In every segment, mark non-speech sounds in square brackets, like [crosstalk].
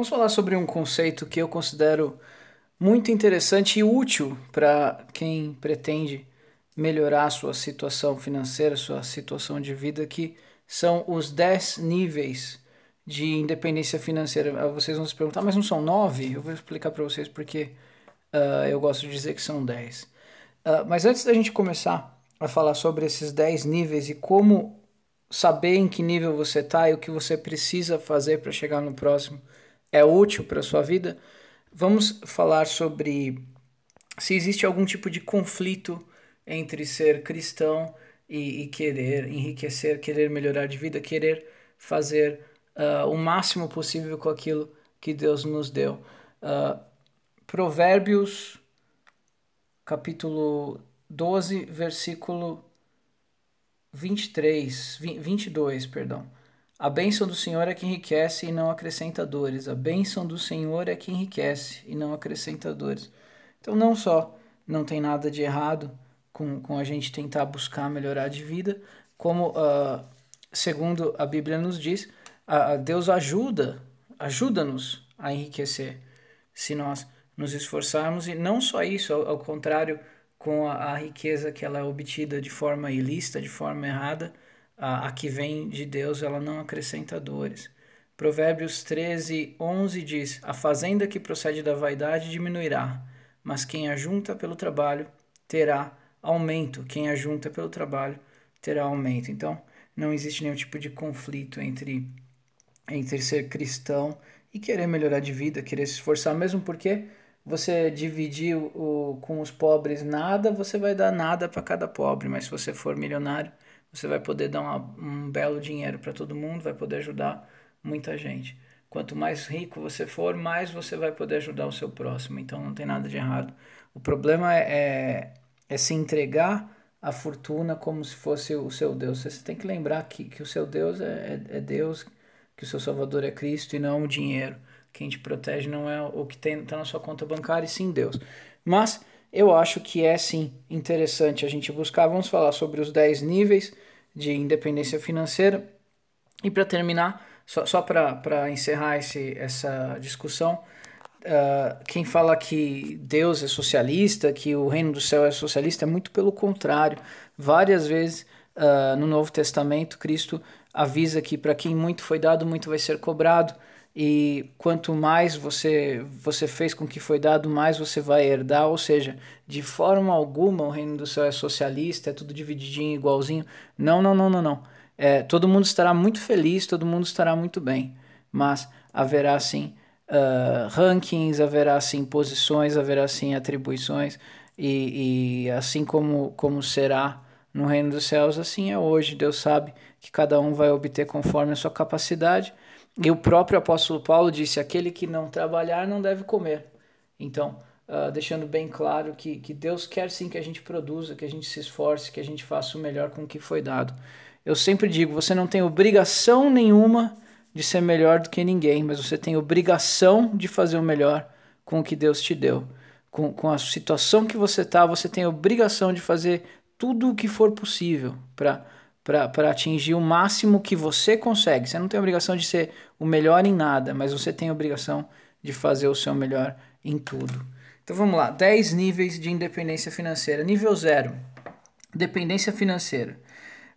Vamos falar sobre um conceito que eu considero muito interessante e útil para quem pretende melhorar sua situação financeira, sua situação de vida, que são os 10 níveis de independência financeira. Ah, vocês vão se perguntar, mas não são 9? Eu vou explicar para vocês porque uh, eu gosto de dizer que são 10. Uh, ah, mas antes da gente começar a falar sobre esses 10 níveis e como saber em que nível você está e o que você precisa fazer para chegar no próximo é útil para a sua vida, vamos falar sobre se existe algum tipo de conflito entre ser cristão e, e querer enriquecer, querer melhorar de vida, querer fazer uh, o máximo possível com aquilo que Deus nos deu. Uh, provérbios, capítulo 12, versículo 23, 22, perdão. A bênção do Senhor é que enriquece e não acrescenta dores. A bênção do Senhor é que enriquece e não acrescenta dores. Então, não só não tem nada de errado com, com a gente tentar buscar melhorar de vida, como, uh, segundo a Bíblia nos diz, uh, Deus ajuda, ajuda-nos a enriquecer se nós nos esforçarmos. E não só isso, ao, ao contrário, com a, a riqueza que ela é obtida de forma ilícita, de forma errada a, a que vem de Deus, ela não acrescenta dores. Provérbios 13, 11 diz: A fazenda que procede da vaidade diminuirá, mas quem ajunta pelo trabalho terá aumento. Quem ajunta pelo trabalho terá aumento. Então, não existe nenhum tipo de conflito entre, entre ser cristão e querer melhorar de vida, querer se esforçar, mesmo porque você dividir o, com os pobres nada, você vai dar nada para cada pobre, mas se você for milionário, você vai poder dar uma, um belo dinheiro para todo mundo, vai poder ajudar muita gente. Quanto mais rico você for, mais você vai poder ajudar o seu próximo. Então não tem nada de errado. O problema é, é, é se entregar a fortuna como se fosse o seu Deus. Você tem que lembrar que, que o seu Deus é, é, é Deus, que o seu Salvador é Cristo e não o dinheiro. Quem te protege não é o que está na sua conta bancária, e sim Deus. Mas eu acho que é sim interessante a gente buscar. Vamos falar sobre os 10 níveis de independência financeira. E para terminar, só, só para encerrar esse, essa discussão, uh, quem fala que Deus é socialista, que o reino do céu é socialista, é muito pelo contrário. Várias vezes uh, no Novo Testamento, Cristo avisa que para quem muito foi dado, muito vai ser cobrado e quanto mais você você fez com que foi dado, mais você vai herdar, ou seja, de forma alguma o reino do céu é socialista, é tudo divididinho, igualzinho. Não, não, não, não, não. É, todo mundo estará muito feliz, todo mundo estará muito bem, mas haverá sim uh, rankings, haverá sim posições, haverá sim atribuições e, e assim como como será no reino dos céus, assim é hoje. Deus sabe que cada um vai obter conforme a sua capacidade. E o próprio apóstolo Paulo disse: aquele que não trabalhar não deve comer. Então, uh, deixando bem claro que, que Deus quer sim que a gente produza, que a gente se esforce, que a gente faça o melhor com o que foi dado. Eu sempre digo: você não tem obrigação nenhuma de ser melhor do que ninguém, mas você tem obrigação de fazer o melhor com o que Deus te deu. Com, com a situação que você está, você tem obrigação de fazer tudo o que for possível para para atingir o máximo que você consegue. Você não tem obrigação de ser o melhor em nada, mas você tem obrigação de fazer o seu melhor em tudo. Então vamos lá, 10 níveis de independência financeira. Nível 0, dependência financeira.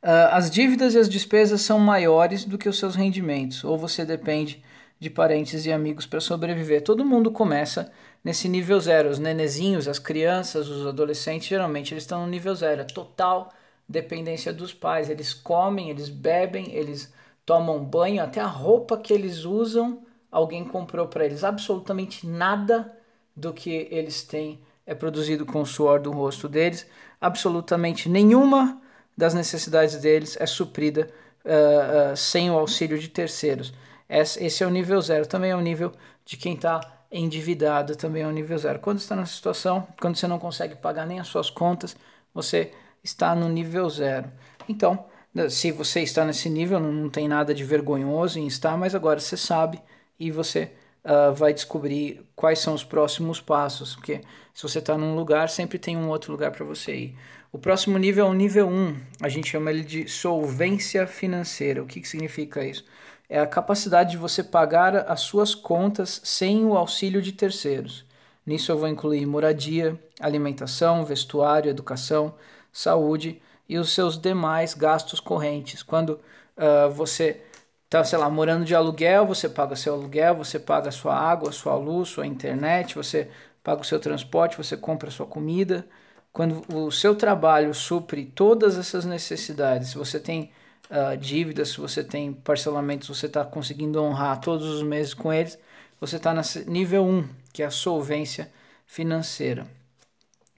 Uh, as dívidas e as despesas são maiores do que os seus rendimentos, ou você depende de parentes e amigos para sobreviver. Todo mundo começa nesse nível zero. Os nenezinhos, as crianças, os adolescentes, geralmente eles estão no nível zero. É total dependência dos pais. Eles comem, eles bebem, eles tomam banho, até a roupa que eles usam, alguém comprou para eles. Absolutamente nada do que eles têm é produzido com o suor do rosto deles. Absolutamente nenhuma das necessidades deles é suprida uh, uh, sem o auxílio de terceiros. Esse é o nível zero. Também é o nível de quem está endividado, também é o nível zero. Quando está na situação, quando você não consegue pagar nem as suas contas, você está no nível zero. Então, né, se você está nesse nível, não tem nada de vergonhoso em estar, mas agora você sabe e você uh, vai descobrir quais são os próximos passos, porque se você está num lugar, sempre tem um outro lugar para você ir. O próximo nível é o nível 1, a gente chama ele de solvência financeira. O que, que significa isso? É a capacidade de você pagar as suas contas sem o auxílio de terceiros. Nisso eu vou incluir moradia, alimentação, vestuário, educação, saúde e os seus demais gastos correntes. Quando uh, você está, sei lá, morando de aluguel, você paga seu aluguel, você paga sua água, sua luz, sua internet, você paga o seu transporte, você compra sua comida. Quando o seu trabalho supre todas essas necessidades, se você tem uh, dívidas, se você tem parcelamentos, você está conseguindo honrar todos os meses com eles, você está no nível 1, que é a solvência financeira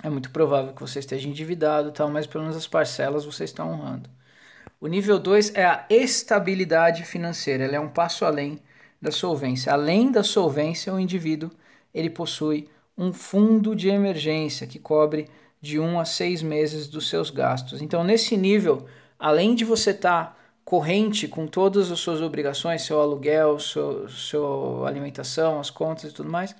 é muito provável que você esteja endividado, tal, mas pelo menos as parcelas você está honrando. O nível 2 é a estabilidade financeira, ela é um passo além da solvência. Além da solvência, o indivíduo ele possui um fundo de emergência que cobre de 1 um a 6 meses dos seus gastos. Então, nesse nível, além de você estar tá corrente com todas as suas obrigações, seu aluguel, seu, sua alimentação, as contas e tudo mais,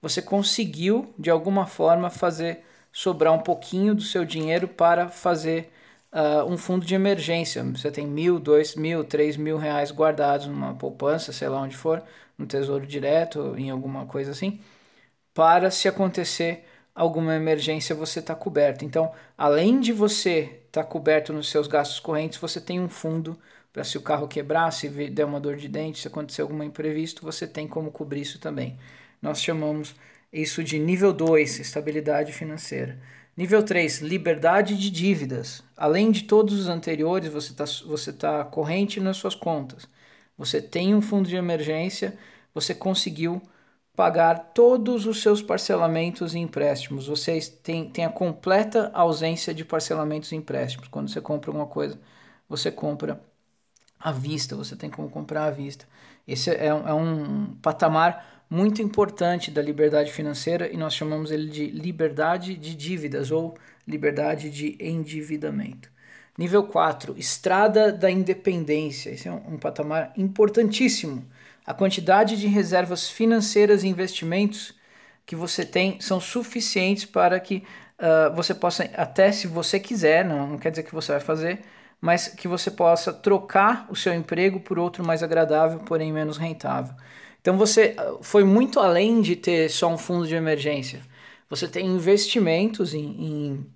você conseguiu de alguma forma fazer sobrar um pouquinho do seu dinheiro para fazer uh, um fundo de emergência. Você tem mil, dois mil, três mil reais guardados numa poupança, sei lá onde for, no tesouro direto, em alguma coisa assim, para se acontecer alguma emergência você está coberto. Então, além de você estar tá coberto nos seus gastos correntes, você tem um fundo para se o carro quebrar, se der uma dor de dente, se acontecer algum imprevisto, você tem como cobrir isso também. Nós chamamos isso de nível 2, estabilidade financeira. Nível 3, liberdade de dívidas. Além de todos os anteriores, você está você tá corrente nas suas contas. Você tem um fundo de emergência, você conseguiu pagar todos os seus parcelamentos e empréstimos. Você tem, tem a completa ausência de parcelamentos e empréstimos. Quando você compra uma coisa, você compra à vista, você tem como comprar à vista. Esse é, é um é patamar muito importante da liberdade financeira e nós chamamos ele de liberdade de dívidas ou liberdade de endividamento. Nível 4, estrada da independência. Esse é um, um patamar importantíssimo. A quantidade de reservas financeiras e investimentos que você tem são suficientes para que uh, você possa, até se você quiser, não, não quer dizer que você vai fazer, mas que você possa trocar o seu emprego por outro mais agradável, porém menos rentável. Então você ah, foi muito além de ter só um fundo de emergência. Você tem investimentos em,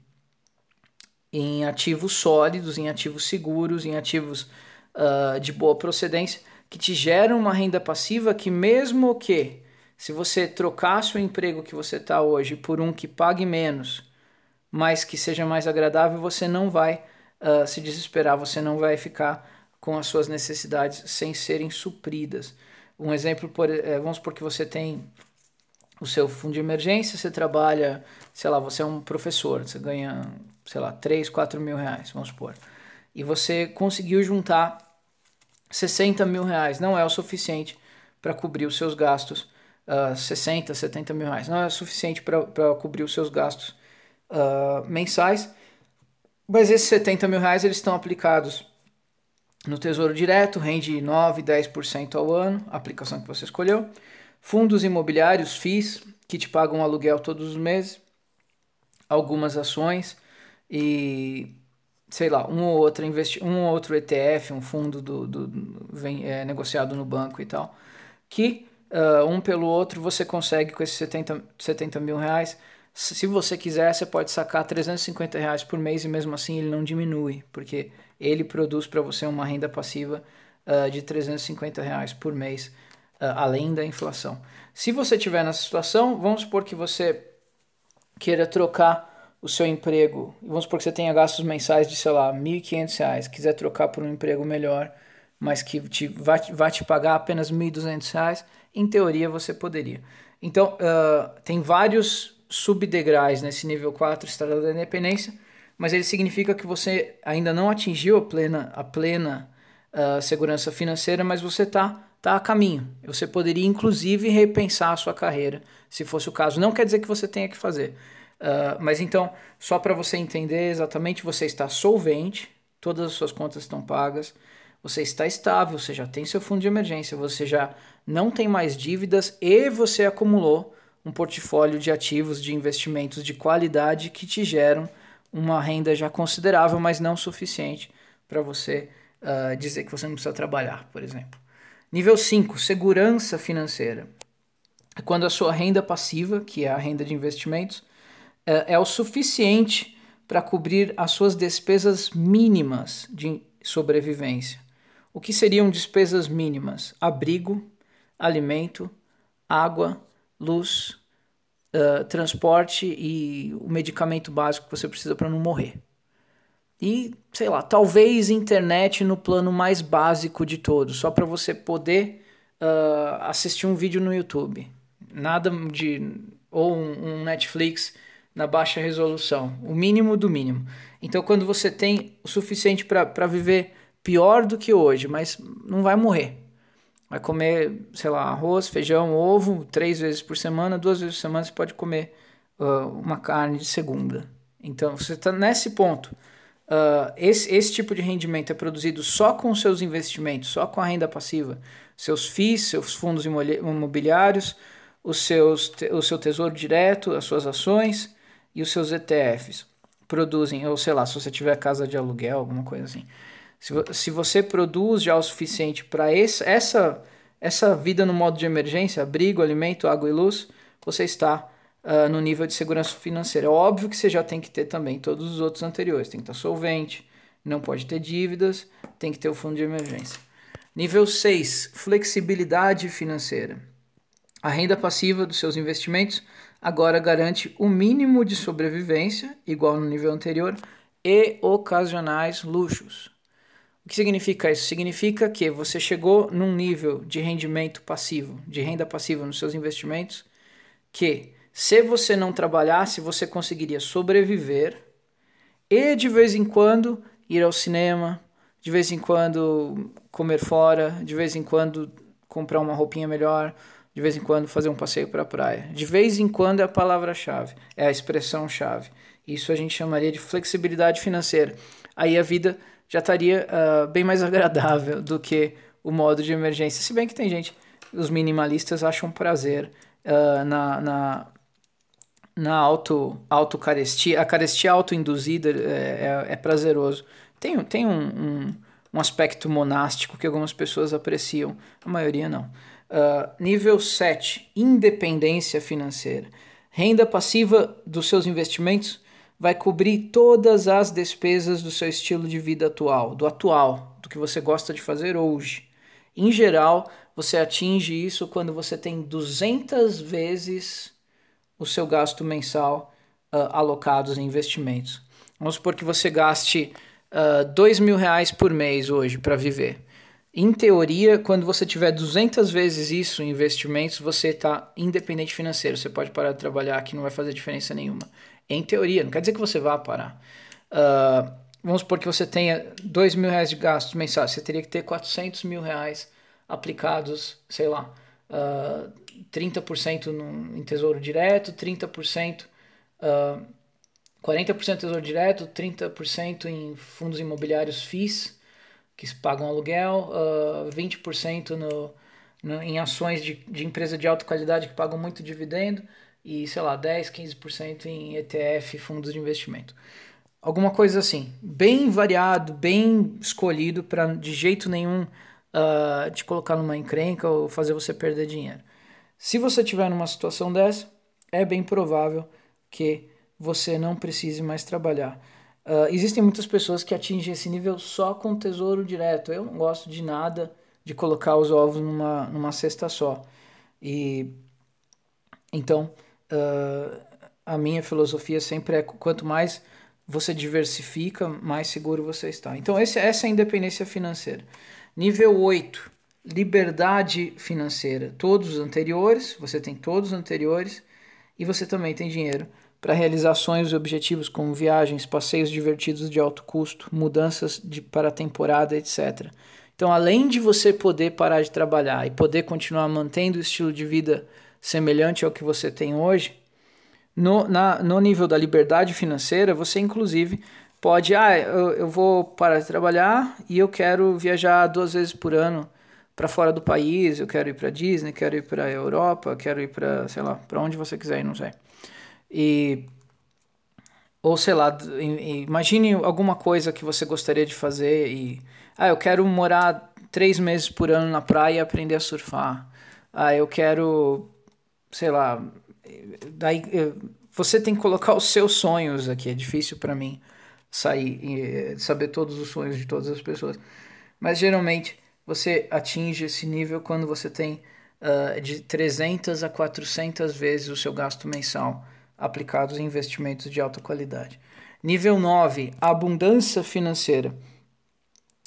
em, em ativos sólidos, em ativos seguros, em ativos uh, de boa procedência, que te geram uma renda passiva que, mesmo que se você trocasse o emprego que você está hoje por um que pague menos, mas que seja mais agradável, você não vai uh, se desesperar, você não vai ficar com as suas necessidades sem serem supridas. Um exemplo, por, é, vamos supor que você tem o seu fundo de emergência, você trabalha, sei lá, você é um professor, você ganha, sei lá, 3, 4 mil reais, vamos supor. E você conseguiu juntar 60 mil reais, não é o suficiente para cobrir os seus gastos, uh, 60, 70 mil reais, não é o suficiente para cobrir os seus gastos uh, mensais, mas esses 70 mil reais eles estão aplicados no Tesouro Direto, rende 9, 10% ao ano, aplicação que você escolheu. Fundos imobiliários, FIIs, que te pagam aluguel todos os meses. Algumas ações e, sei lá, um ou outro, investi um ou outro ETF, um fundo do, do, do vem, é, negociado no banco e tal. Que uh, um pelo outro você consegue com esses 70, 70 mil reais se você quiser, você pode sacar 350 reais por mês e mesmo assim ele não diminui, porque ele produz para você uma renda passiva uh, de 350 reais por mês, uh, além da inflação. Se você estiver nessa situação, vamos supor que você queira trocar o seu emprego, vamos supor que você tenha gastos mensais de, sei lá, R$ 1.500, quiser trocar por um emprego melhor, mas que te, vai, vai te pagar apenas R$ 1.200, em teoria você poderia. Então, uh, tem vários subdegraus nesse nível 4, Estrada da Independência, mas ele significa que você ainda não atingiu a plena, a plena uh, segurança financeira, mas você está tá a caminho. Você poderia, inclusive, repensar a sua carreira, se fosse o caso. Não quer dizer que você tenha que fazer. Uh, mas então, só para você entender exatamente, você está solvente, todas as suas contas estão pagas, você está estável, você já tem seu fundo de emergência, você já não tem mais dívidas e você acumulou um portfólio de ativos de investimentos de qualidade que te geram uma renda já considerável, mas não suficiente para você uh, dizer que você não precisa trabalhar, por exemplo. Nível 5, segurança financeira. É quando a sua renda passiva, que é a renda de investimentos, é, é o suficiente para cobrir as suas despesas mínimas de sobrevivência. O que seriam despesas mínimas? Abrigo, alimento, água, luz, transporte e o medicamento básico que você precisa para não morrer. E, sei lá, talvez internet no plano mais básico de todos, só para você poder uh, assistir um vídeo no YouTube. Nada de. ou um, um Netflix na baixa resolução. O mínimo do mínimo. Então, quando você tem o suficiente para viver pior do que hoje, mas não vai morrer Vai comer, sei lá, arroz, feijão, ovo três vezes por semana, duas vezes por semana você pode comer uh, uma carne de segunda. Então você está nesse ponto. Uh, esse, esse tipo de rendimento é produzido só com seus investimentos, só com a renda passiva, seus FIIs, seus fundos imobiliários, os seus, o seu tesouro direto, as suas ações e os seus ETFs produzem, ou sei lá, se você tiver casa de aluguel, alguma coisa assim. Se, se você produz já o suficiente para essa, essa vida no modo de emergência, abrigo, alimento, água e luz, você está uh, no nível de segurança financeira. É óbvio que você já tem que ter também todos os outros anteriores. Tem que estar solvente, não pode ter dívidas, tem que ter o fundo de emergência. Nível 6, flexibilidade financeira. A renda passiva dos seus investimentos agora garante o mínimo de sobrevivência, igual no nível anterior, e ocasionais luxos. O que significa isso? Significa que você chegou num nível de rendimento passivo, de renda passiva nos seus investimentos, que se você não trabalhasse, você conseguiria sobreviver e de vez em quando ir ao cinema, de vez em quando comer fora, de vez em quando comprar uma roupinha melhor, de vez em quando fazer um passeio para a praia. De vez em quando é a palavra-chave, é a expressão-chave. Isso a gente chamaria de flexibilidade financeira. Aí a vida já estaria uh, bem mais [laughs] agradável do que o modo de emergência. Se bem que tem gente, os minimalistas acham prazer uh, na, na, na auto, auto carestia. A carestia autoinduzida é, é, é prazeroso. Tem, tem um, um, um, aspecto monástico que algumas pessoas apreciam, a maioria não. Uh, nível 7, independência financeira. Renda passiva dos seus investimentos vai cobrir todas as despesas do seu estilo de vida atual, do atual, do que você gosta de fazer hoje. Em geral, você atinge isso quando você tem 200 vezes o seu gasto mensal uh, alocados em investimentos. Vamos supor que você gaste uh, ah, 2 mil reais por mês hoje para viver. Em teoria, quando você tiver 200 vezes isso em investimentos, você está independente financeiro. Você pode parar de trabalhar, que não vai fazer diferença nenhuma. Em teoria, não quer dizer que você vá parar. Uh, vamos supor que você tenha 2 mil reais de gastos mensais, você teria que ter 400 mil reais aplicados, sei lá, uh, 30% no, em tesouro direto, 30%, uh, 40% em tesouro direto, 30% em fundos imobiliários FIIs, que pagam aluguel, uh, ah, 20% no, no, em ações de, de empresa de alta qualidade que pagam muito dividendo, e, sei lá, 10, 15% em ETF, fundos de investimento. Alguma coisa assim, bem variado, bem escolhido para de jeito nenhum uh, te colocar numa encrenca ou fazer você perder dinheiro. Se você tiver numa situação dessa, é bem provável que você não precise mais trabalhar. Uh, existem muitas pessoas que atingem esse nível só com tesouro direto. Eu não gosto de nada de colocar os ovos numa, numa cesta só. E então uh, a minha filosofia sempre é quanto mais você diversifica, mais seguro você está. Então, esse, essa é a independência financeira. Nível 8, liberdade financeira. Todos os anteriores, você tem todos os anteriores e você também tem dinheiro para realizar sonhos e objetivos como viagens, passeios divertidos de alto custo, mudanças de, para temporada, etc. Então, além de você poder parar de trabalhar e poder continuar mantendo o estilo de vida semelhante ao que você tem hoje, no, na, no nível da liberdade financeira, você inclusive pode, ah, eu, eu vou parar de trabalhar e eu quero viajar duas vezes por ano para fora do país, eu quero ir para Disney, quero ir para Europa, quero ir para, sei lá, para onde você quiser ir, não sei. E ou sei lá, imagine alguma coisa que você gostaria de fazer e ah, eu quero morar três meses por ano na praia e aprender a surfar. Ah, eu quero sei lá, daí eh, você tem que colocar os seus sonhos aqui. É difícil para mim sair eh, saber todos os sonhos de todas as pessoas. Mas geralmente você atinge esse nível quando você tem uh, de 300 a 400 vezes o seu gasto mensal aplicados em investimentos de alta qualidade. Nível 9, abundância financeira.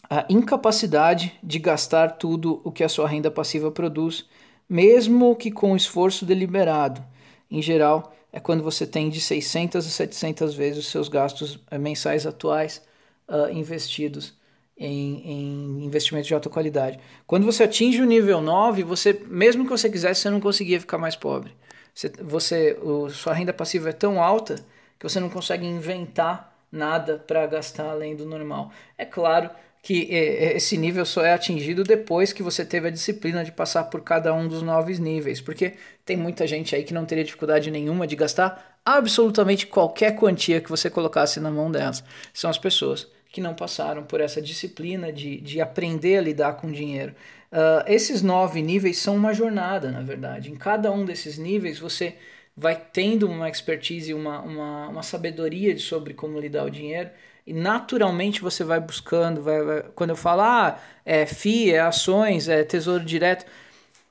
A incapacidade de gastar tudo o que a sua renda passiva produz mesmo que com esforço deliberado. Em geral, é quando você tem de 600 a 700 vezes os seus gastos eh, mensais atuais uh, investidos em, em investimentos de alta qualidade. Quando você atinge o nível 9, você, mesmo que você quisesse, você não conseguia ficar mais pobre. Você, você o, sua renda passiva é tão alta que você não consegue inventar nada para gastar além do normal. É claro que é, é, esse nível só é atingido depois que você teve a disciplina de passar por cada um dos nove níveis, porque tem muita gente aí que não teria dificuldade nenhuma de gastar absolutamente qualquer quantia que você colocasse na mão delas. São as pessoas que não passaram por essa disciplina de, de aprender a lidar com dinheiro. Uh, esses nove níveis são uma jornada, na verdade. Em cada um desses níveis você vai tendo uma expertise, uma, uma, uma sabedoria sobre como lidar o dinheiro e naturalmente você vai buscando. Vai, vai... Quando eu falo, ah, é FII, é ações, é tesouro direto.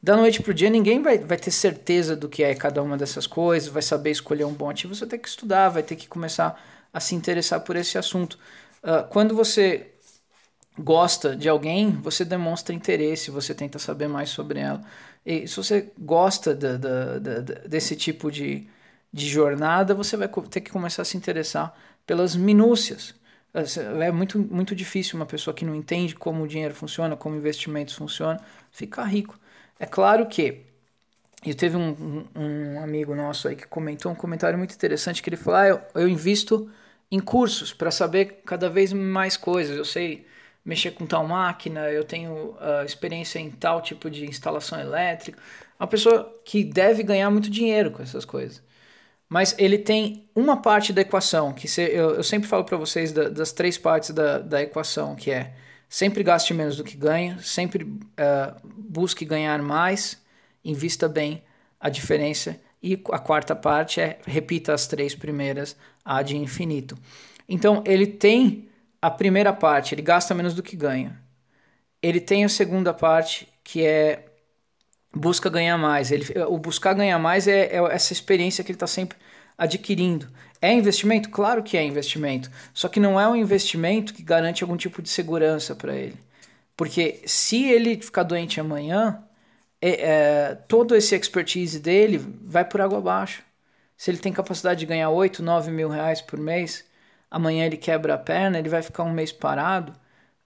Da noite para o dia, ninguém vai, vai ter certeza do que é cada uma dessas coisas, vai saber escolher um bom ativo. Você tem que estudar, vai ter que começar a se interessar por esse assunto. Uh, quando você gosta de alguém, você demonstra interesse, você tenta saber mais sobre ela. E se você gosta da, da, da, desse tipo de, de jornada, você vai ter que começar a se interessar pelas minúcias. É muito, muito difícil uma pessoa que não entende como o dinheiro funciona, como investimentos funcionam, ficar rico. É claro que. E teve um, um, amigo nosso aí que comentou um comentário muito interessante que ele falou: ah, eu, eu invisto em cursos para saber cada vez mais coisas. Eu sei mexer com tal máquina, eu tenho uh, experiência em tal tipo de instalação elétrica. Uma pessoa que deve ganhar muito dinheiro com essas coisas mas ele tem uma parte da equação, que se, eu, eu, sempre falo para vocês da, das três partes da, da equação, que é sempre gaste menos do que ganha, sempre uh, busque ganhar mais, invista bem a diferença, e a quarta parte é repita as três primeiras, a de infinito. Então ele tem a primeira parte, ele gasta menos do que ganha. Ele tem a segunda parte, que é busca ganhar mais. Ele, o buscar ganhar mais é, é essa experiência que ele está sempre adquirindo. É investimento? Claro que é investimento. Só que não é um investimento que garante algum tipo de segurança para ele. Porque se ele ficar doente amanhã, é, é, todo esse expertise dele vai por água abaixo. Se ele tem capacidade de ganhar 8, 9 mil reais por mês, amanhã ele quebra a perna, ele vai ficar um mês parado.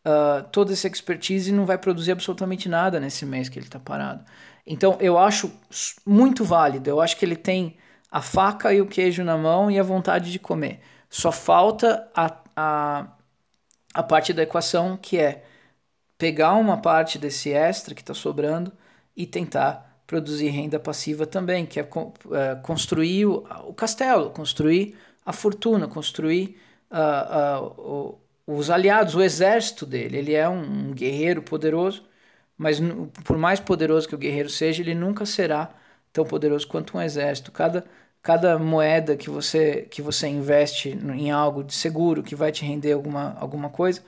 Uh, ah, toda essa expertise não vai produzir absolutamente nada nesse mês que ele está parado. Então eu acho muito válido. Eu acho que ele tem a faca e o queijo na mão e a vontade de comer. Só falta a, a, a parte da equação que é pegar uma parte desse extra que está sobrando e tentar produzir renda passiva também, que é, é construir o, o, castelo, construir a fortuna, construir uh, uh, o, os aliados, o exército dele. Ele é um, um guerreiro poderoso mas por mais poderoso que o guerreiro seja, ele nunca será tão poderoso quanto um exército. Cada, cada moeda que você, que você investe em algo de seguro, que vai te render alguma, alguma coisa,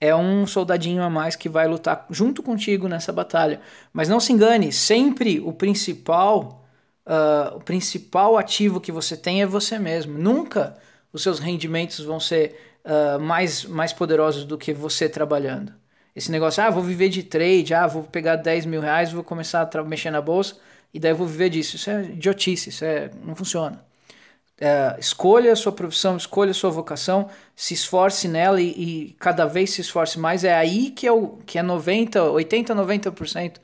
é um soldadinho a mais que vai lutar junto contigo nessa batalha. Mas não se engane, sempre o principal, uh, o principal ativo que você tem é você mesmo. Nunca os seus rendimentos vão ser uh, mais, mais poderosos do que você trabalhando. Esse negócio, ah, vou viver de trade, ah, vou pegar 10 mil reais, vou começar a mexer na bolsa e daí vou viver disso. Isso é idiotice, isso é, não funciona. É, escolha a sua profissão, escolha a sua vocação, se esforce nela e, e, cada vez se esforce mais. É aí que é, o, que é 90, 80, 90%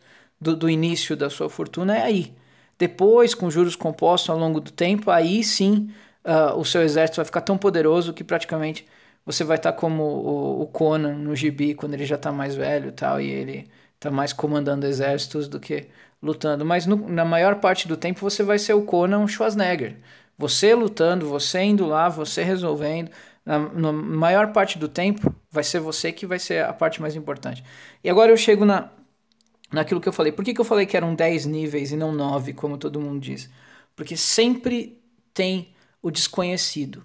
do, do início da sua fortuna, é aí. Depois, com juros compostos ao longo do tempo, aí sim uh, o seu exército vai ficar tão poderoso que praticamente você vai estar tá como o, o, Conan no gibi, quando ele já está mais velho e tal, e ele está mais comandando exércitos do que lutando. Mas no, na maior parte do tempo você vai ser o Conan Schwarzenegger. Você lutando, você indo lá, você resolvendo. Na, na maior parte do tempo vai ser você que vai ser a parte mais importante. E agora eu chego na, naquilo que eu falei. Por que, que eu falei que eram 10 níveis e não 9, como todo mundo diz? Porque sempre tem o desconhecido.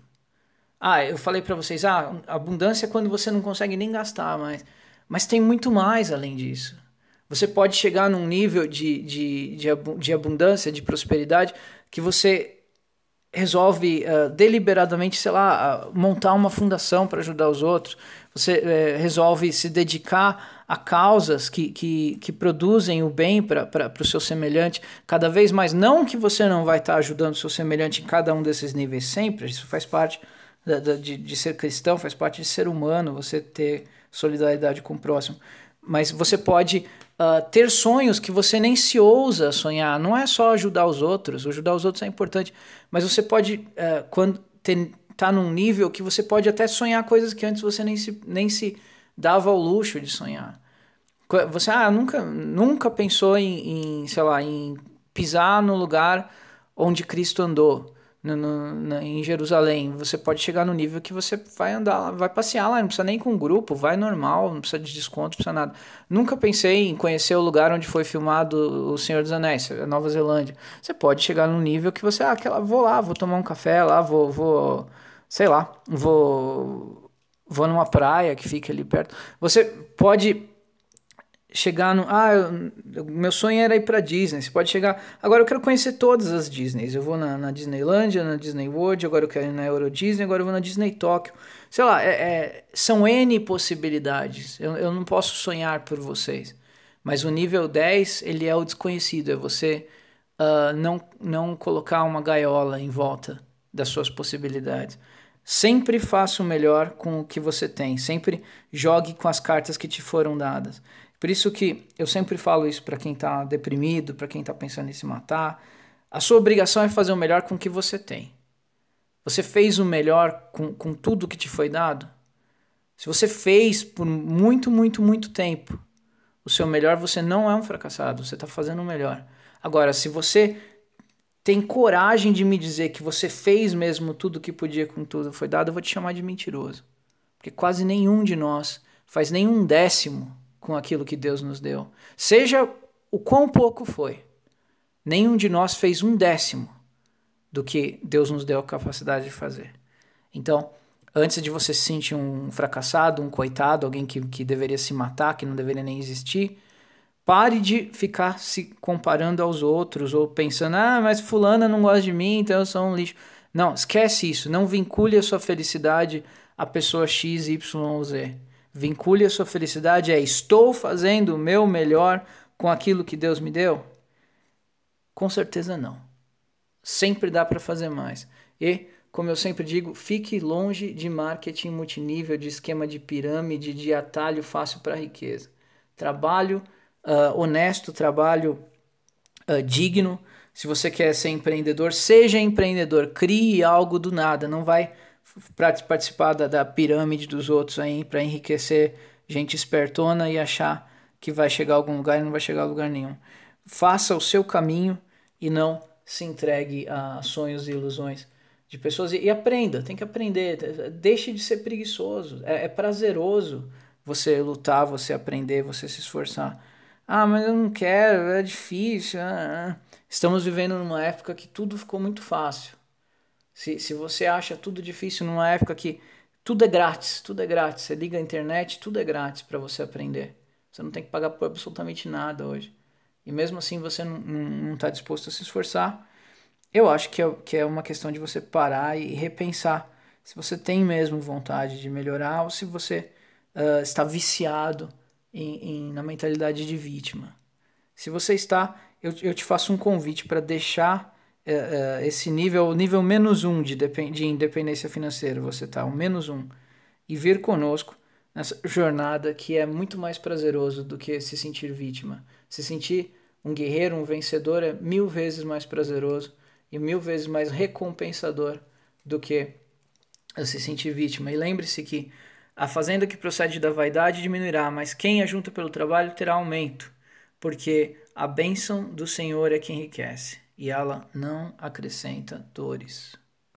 Ah, eu falei para vocês, ah, abundância é quando você não consegue nem gastar mais. Mas tem muito mais além disso. Você pode chegar num nível de, de, de, de abundância, de prosperidade, que você resolve uh, deliberadamente, sei lá, uh, montar uma fundação para ajudar os outros, você uh, resolve se dedicar a causas que, que, que produzem o bem para o seu semelhante cada vez mais. Não que você não vai estar tá ajudando o seu semelhante em cada um desses níveis sempre, isso faz parte de, de ser cristão, faz parte de ser humano, você ter solidariedade com o próximo. Mas você pode uh, ter sonhos que você nem se ousa sonhar. Não é só ajudar os outros, ajudar os outros é importante. Mas você pode, uh, quando tá num nível que você pode até sonhar coisas que antes você nem se, nem se dava ao luxo de sonhar. Você ah, nunca, nunca pensou em, em sei lá, em pisar no lugar onde Cristo andou no, no, na, em Jerusalém. Você pode chegar no nível que você vai andar vai passear lá, não precisa nem com grupo, vai normal, não precisa de desconto, não precisa nada. Nunca pensei em conhecer o lugar onde foi filmado O Senhor dos Anéis, a Nova Zelândia. Você pode chegar no nível que você, ah, aquela, vou lá, vou tomar um café lá, vou, vou, sei lá, vou, vou numa praia que fica ali perto. Você pode chegar no. Ah, eu, meu sonho era ir para Disney. Você pode chegar. Agora eu quero conhecer todas as Disneys. Eu vou na, na Disneylandia, na Disney World, agora eu quero ir na Euro Disney, agora eu vou na Disney Tóquio. Sei lá, é, é, são N possibilidades. Eu, eu não posso sonhar por vocês. Mas o nível 10, ele é o desconhecido. É você uh, não, não colocar uma gaiola em volta das suas possibilidades. Sempre faça o melhor com o que você tem. Sempre jogue com as cartas que te foram dadas. Por isso que eu sempre falo isso para quem está deprimido, para quem está pensando em se matar. A sua obrigação é fazer o melhor com o que você tem. Você fez o melhor com, com tudo que te foi dado? Se você fez por muito, muito, muito tempo o seu melhor, você não é um fracassado, você está fazendo o melhor. Agora, se você tem coragem de me dizer que você fez mesmo tudo que podia com tudo foi dado, eu vou te chamar de mentiroso. Porque quase nenhum de nós faz nenhum décimo com aquilo que Deus nos deu. Seja o quão pouco foi, nenhum de nós fez um décimo do que Deus nos deu a capacidade de fazer. Então, antes de você se sentir um fracassado, um coitado, alguém que, que deveria se matar, que não deveria nem existir, pare de ficar se comparando aos outros ou pensando, ah, mas fulana não gosta de mim, então eu sou um lixo. Não, esquece isso. Não vincule a sua felicidade a pessoa X, Y ou Z. Vincule a sua felicidade a é, estou fazendo o meu melhor com aquilo que Deus me deu? Com certeza não. Sempre dá para fazer mais. E, como eu sempre digo, fique longe de marketing multinível, de esquema de pirâmide, de atalho fácil para riqueza. Trabalho uh, honesto, trabalho uh, digno. Se você quer ser empreendedor, seja empreendedor, crie algo do nada, não vai para participar da, da pirâmide dos outros aí, para enriquecer gente espertona e achar que vai chegar a algum lugar e não vai chegar a lugar nenhum. Faça o seu caminho e não se entregue a sonhos e ilusões de pessoas. E, e aprenda, tem que aprender. Deixe de ser preguiçoso. É, é, prazeroso você lutar, você aprender, você se esforçar. Ah, mas eu não quero, é difícil. Ah, ah. Estamos vivendo numa época que tudo ficou muito fácil. Se, se você acha tudo difícil numa época que tudo é grátis, tudo é grátis, você liga a internet, tudo é grátis para você aprender. Você não tem que pagar por absolutamente nada hoje. E mesmo assim você não está disposto a se esforçar. Eu acho que é, que é uma questão de você parar e repensar se você tem mesmo vontade de melhorar ou se você uh, está viciado em, em, na mentalidade de vítima. Se você está, eu, eu te faço um convite para deixar é, é, esse nível, nível menos um de, de independência financeira, você está o menos um, e vir conosco nessa jornada que é muito mais prazeroso do que se sentir vítima. Se sentir um guerreiro, um vencedor é mil vezes mais prazeroso e mil vezes mais recompensador do que se sentir vítima. E lembre-se que a fazenda que procede da vaidade diminuirá, mas quem a é junta pelo trabalho terá aumento, porque a bênção do Senhor é que enriquece e ela não acrescenta dores.